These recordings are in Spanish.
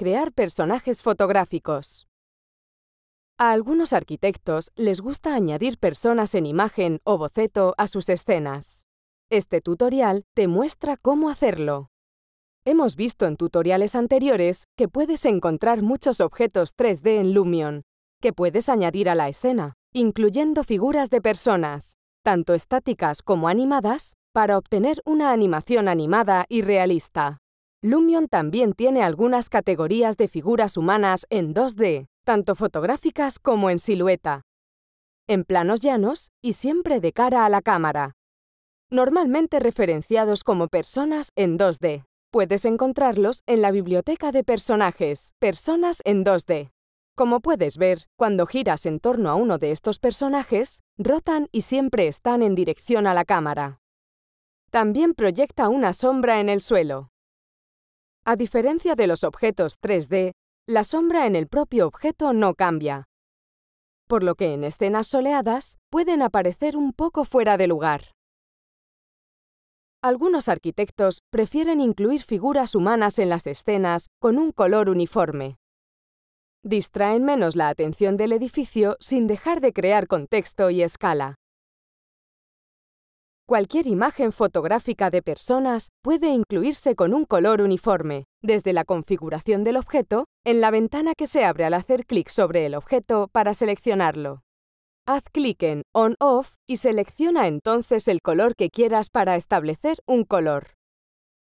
Crear personajes fotográficos. A algunos arquitectos les gusta añadir personas en imagen o boceto a sus escenas. Este tutorial te muestra cómo hacerlo. Hemos visto en tutoriales anteriores que puedes encontrar muchos objetos 3D en Lumion, que puedes añadir a la escena, incluyendo figuras de personas, tanto estáticas como animadas, para obtener una animación animada y realista. Lumion también tiene algunas categorías de figuras humanas en 2D, tanto fotográficas como en silueta. En planos llanos y siempre de cara a la cámara. Normalmente referenciados como personas en 2D. Puedes encontrarlos en la biblioteca de personajes, personas en 2D. Como puedes ver, cuando giras en torno a uno de estos personajes, rotan y siempre están en dirección a la cámara. También proyecta una sombra en el suelo, a diferencia de los objetos 3D, la sombra en el propio objeto no cambia, por lo que en escenas soleadas pueden aparecer un poco fuera de lugar. Algunos arquitectos prefieren incluir figuras humanas en las escenas con un color uniforme. Distraen menos la atención del edificio sin dejar de crear contexto y escala. Cualquier imagen fotográfica de personas puede incluirse con un color uniforme, desde la configuración del objeto, en la ventana que se abre al hacer clic sobre el objeto para seleccionarlo. Haz clic en On-Off y selecciona entonces el color que quieras para establecer un color.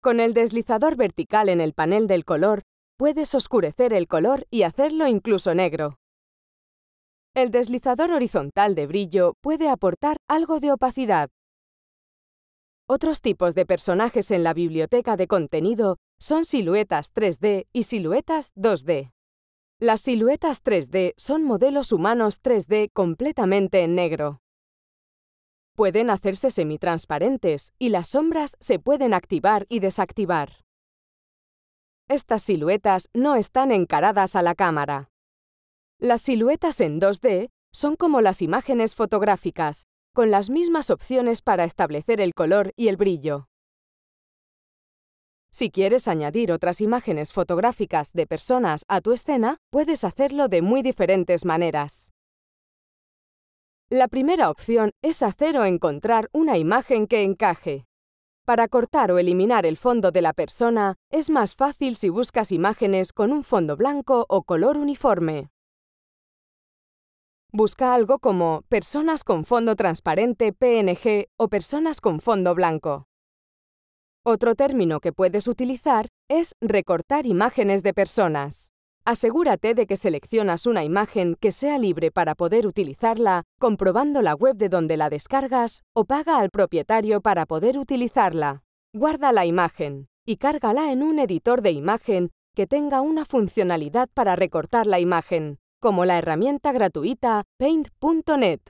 Con el deslizador vertical en el panel del color, puedes oscurecer el color y hacerlo incluso negro. El deslizador horizontal de brillo puede aportar algo de opacidad, otros tipos de personajes en la biblioteca de contenido son siluetas 3D y siluetas 2D. Las siluetas 3D son modelos humanos 3D completamente en negro. Pueden hacerse semitransparentes y las sombras se pueden activar y desactivar. Estas siluetas no están encaradas a la cámara. Las siluetas en 2D son como las imágenes fotográficas, con las mismas opciones para establecer el color y el brillo. Si quieres añadir otras imágenes fotográficas de personas a tu escena, puedes hacerlo de muy diferentes maneras. La primera opción es hacer o encontrar una imagen que encaje. Para cortar o eliminar el fondo de la persona, es más fácil si buscas imágenes con un fondo blanco o color uniforme. Busca algo como personas con fondo transparente PNG o personas con fondo blanco. Otro término que puedes utilizar es recortar imágenes de personas. Asegúrate de que seleccionas una imagen que sea libre para poder utilizarla comprobando la web de donde la descargas o paga al propietario para poder utilizarla. Guarda la imagen y cárgala en un editor de imagen que tenga una funcionalidad para recortar la imagen como la herramienta gratuita paint.net.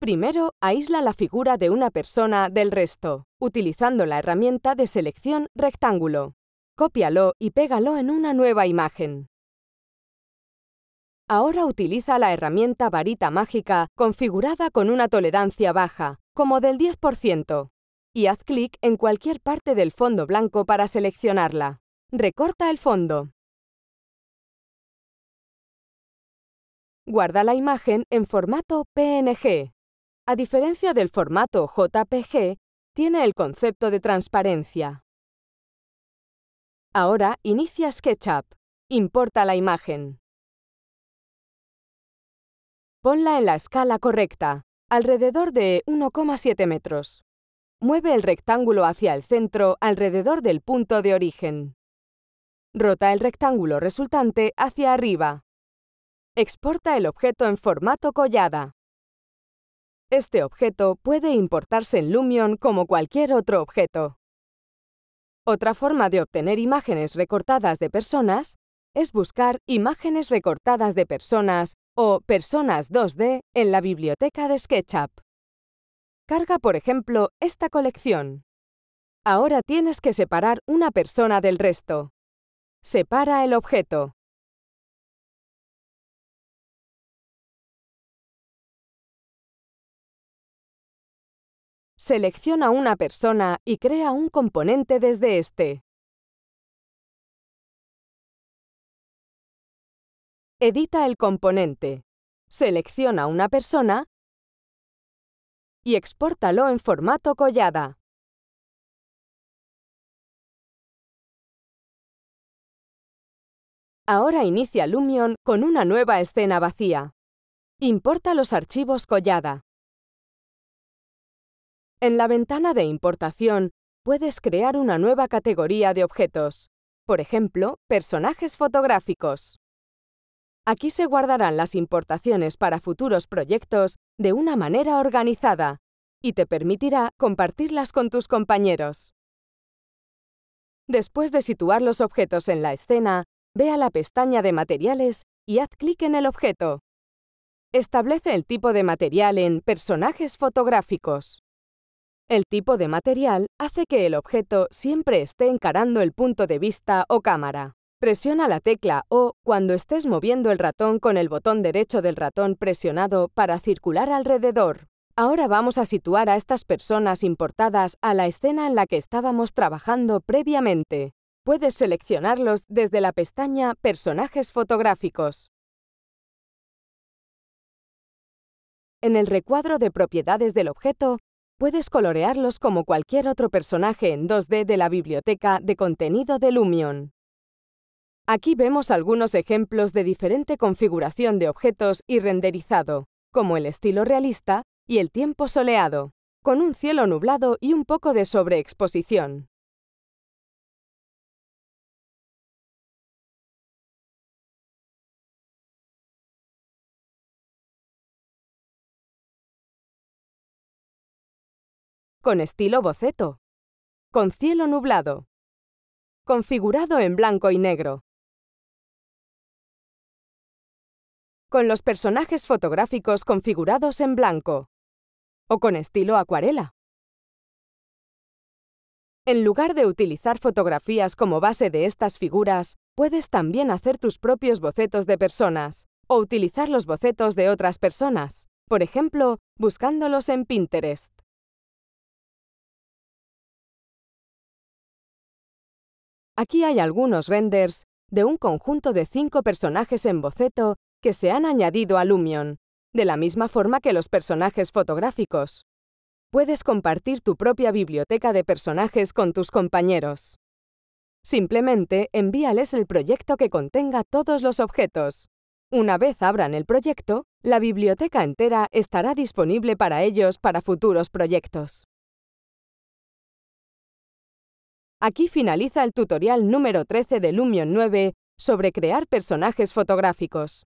Primero, aísla la figura de una persona del resto, utilizando la herramienta de selección rectángulo. Cópialo y pégalo en una nueva imagen. Ahora utiliza la herramienta varita mágica configurada con una tolerancia baja, como del 10%, y haz clic en cualquier parte del fondo blanco para seleccionarla. Recorta el fondo. guarda la imagen en formato PNG. A diferencia del formato JPG, tiene el concepto de transparencia. Ahora inicia SketchUp. Importa la imagen. Ponla en la escala correcta, alrededor de 1,7 metros. Mueve el rectángulo hacia el centro alrededor del punto de origen. Rota el rectángulo resultante hacia arriba. Exporta el objeto en formato collada. Este objeto puede importarse en Lumion como cualquier otro objeto. Otra forma de obtener imágenes recortadas de personas es buscar imágenes recortadas de personas o personas 2D en la biblioteca de SketchUp. Carga, por ejemplo, esta colección. Ahora tienes que separar una persona del resto. Separa el objeto. Selecciona una persona y crea un componente desde este. Edita el componente. Selecciona una persona y expórtalo en formato collada. Ahora inicia Lumion con una nueva escena vacía. Importa los archivos collada. En la ventana de importación puedes crear una nueva categoría de objetos, por ejemplo, personajes fotográficos. Aquí se guardarán las importaciones para futuros proyectos de una manera organizada y te permitirá compartirlas con tus compañeros. Después de situar los objetos en la escena, ve a la pestaña de materiales y haz clic en el objeto. Establece el tipo de material en Personajes fotográficos. El tipo de material hace que el objeto siempre esté encarando el punto de vista o cámara. Presiona la tecla O cuando estés moviendo el ratón con el botón derecho del ratón presionado para circular alrededor. Ahora vamos a situar a estas personas importadas a la escena en la que estábamos trabajando previamente. Puedes seleccionarlos desde la pestaña Personajes fotográficos. En el recuadro de propiedades del objeto, Puedes colorearlos como cualquier otro personaje en 2D de la biblioteca de contenido de Lumion. Aquí vemos algunos ejemplos de diferente configuración de objetos y renderizado, como el estilo realista y el tiempo soleado, con un cielo nublado y un poco de sobreexposición. con estilo boceto, con cielo nublado, configurado en blanco y negro, con los personajes fotográficos configurados en blanco o con estilo acuarela. En lugar de utilizar fotografías como base de estas figuras, puedes también hacer tus propios bocetos de personas o utilizar los bocetos de otras personas, por ejemplo, buscándolos en Pinterest. Aquí hay algunos renders de un conjunto de cinco personajes en boceto que se han añadido a Lumion, de la misma forma que los personajes fotográficos. Puedes compartir tu propia biblioteca de personajes con tus compañeros. Simplemente envíales el proyecto que contenga todos los objetos. Una vez abran el proyecto, la biblioteca entera estará disponible para ellos para futuros proyectos. Aquí finaliza el tutorial número 13 de Lumion 9 sobre crear personajes fotográficos.